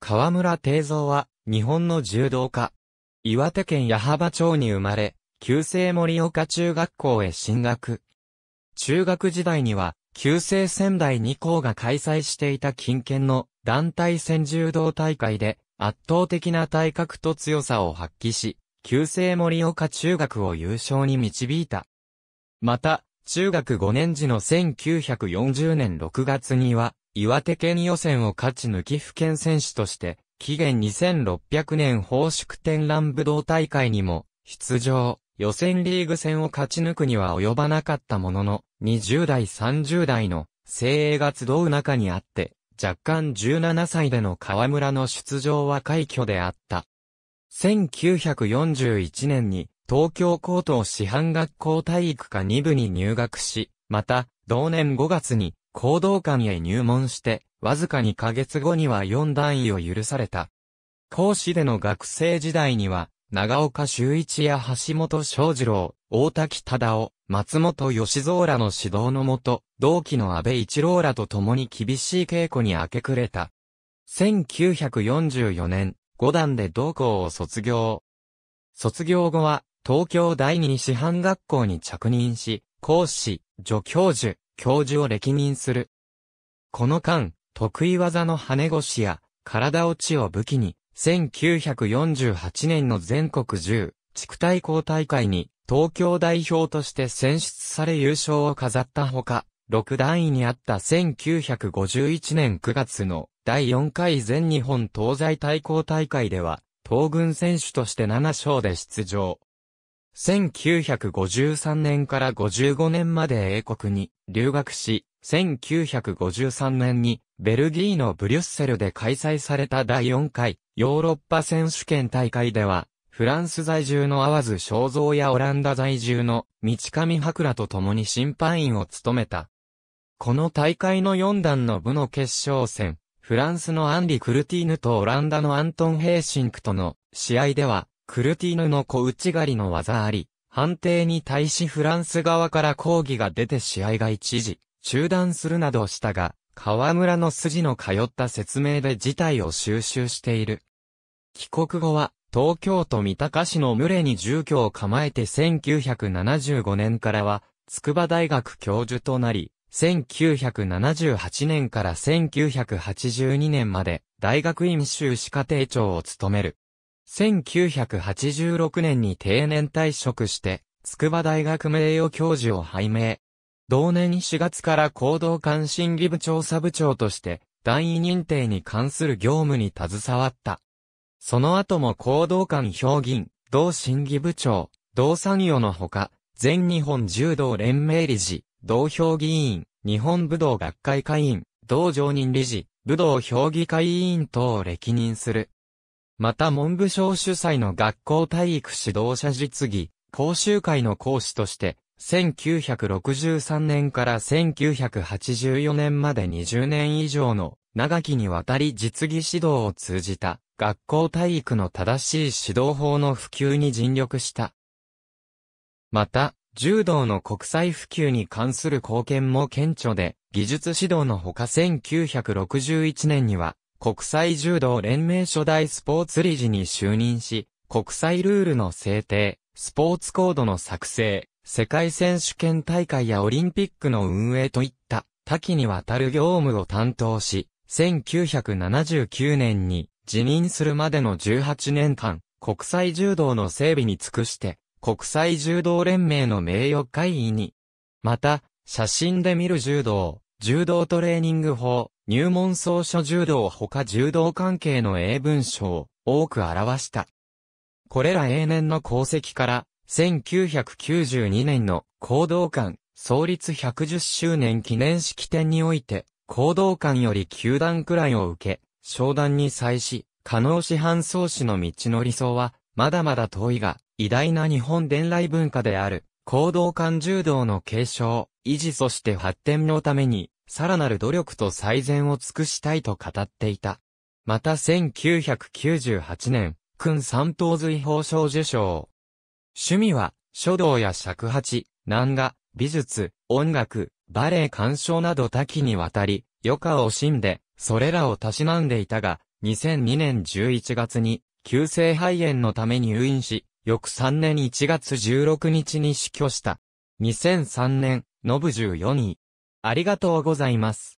河村定蔵は、日本の柔道家。岩手県矢巾町に生まれ、旧制森岡中学校へ進学。中学時代には、旧制仙台2校が開催していた近県の団体戦柔道大会で、圧倒的な体格と強さを発揮し、旧制森岡中学を優勝に導いた。また、中学5年時の1940年6月には、岩手県予選を勝ち抜き府県選手として、期限2600年宝祝天覧武道大会にも出場。予選リーグ戦を勝ち抜くには及ばなかったものの、20代30代の精鋭が集う中にあって、若干17歳での河村の出場は快挙であった。1941年に東京高等師範学校体育科2部に入学し、また、同年5月に講道館へ入門して、わずか2ヶ月後には4段位を許された。講師での学生時代には、長岡修一や橋本昌二郎、大滝忠夫、松本義蔵らの指導のもと、同期の安倍一郎らと共に厳しい稽古に明け暮れた。1944年、5段で同校を卒業。卒業後は、東京第二師範学校に着任し、講師、助教授、教授を歴任する。この間、得意技の跳ね腰や体落ちを武器に、1948年の全国10地区対抗大会に東京代表として選出され優勝を飾ったほか、6段位にあった1951年9月の第4回全日本東西対抗大会では、東軍選手として7勝で出場。1953年から55年まで英国に留学し、1953年にベルギーのブリュッセルで開催された第4回ヨーロッパ選手権大会では、フランス在住のョ津ゾ造やオランダ在住の道上博らと共に審判員を務めた。この大会の4段の部の決勝戦、フランスのアンリ・クルティーヌとオランダのアントン・ヘーシンクとの試合では、クルティヌの小内狩りの技あり、判定に対しフランス側から抗議が出て試合が一時、中断するなどしたが、河村の筋の通った説明で事態を収集している。帰国後は、東京都三鷹市の群れに住居を構えて1975年からは、筑波大学教授となり、1978年から1982年まで、大学院修士課程長を務める。1986年に定年退職して、筑波大学名誉教授を拝命。同年4月から行動監審理部調査部長として、団員認定に関する業務に携わった。その後も行動官評議員、同審議部長、同参与のほか、全日本柔道連盟理事、同評議員、日本武道学会会員、同常任理事、武道評議会委員等を歴任する。また文部省主催の学校体育指導者実技、講習会の講師として、1963年から1984年まで20年以上の長きにわたり実技指導を通じた学校体育の正しい指導法の普及に尽力した。また、柔道の国際普及に関する貢献も顕著で、技術指導のほか1961年には、国際柔道連盟初代スポーツ理事に就任し、国際ルールの制定、スポーツコードの作成、世界選手権大会やオリンピックの運営といった多岐にわたる業務を担当し、1979年に辞任するまでの18年間、国際柔道の整備に尽くして、国際柔道連盟の名誉会員に、また、写真で見る柔道、柔道トレーニング法、入門草書柔道他柔道関係の英文書を多く表した。これら永年の功績から、1992年の行動館創立110周年記念式典において、行動館より9段くらいを受け、商談に際し、可能市販創始の道の理想は、まだまだ遠いが、偉大な日本伝来文化である、行動館柔道の継承、維持そして発展のために、さらなる努力と最善を尽くしたいと語っていた。また1998年、君三等随法賞受賞。趣味は、書道や尺八、漫画、美術、音楽、バレエ鑑賞など多岐にわたり、余暇を惜しんで、それらをたしなんでいたが、2002年11月に、急性肺炎のため入院し、翌3年1月16日に死去した。2003年、ノブ14位。ありがとうございます。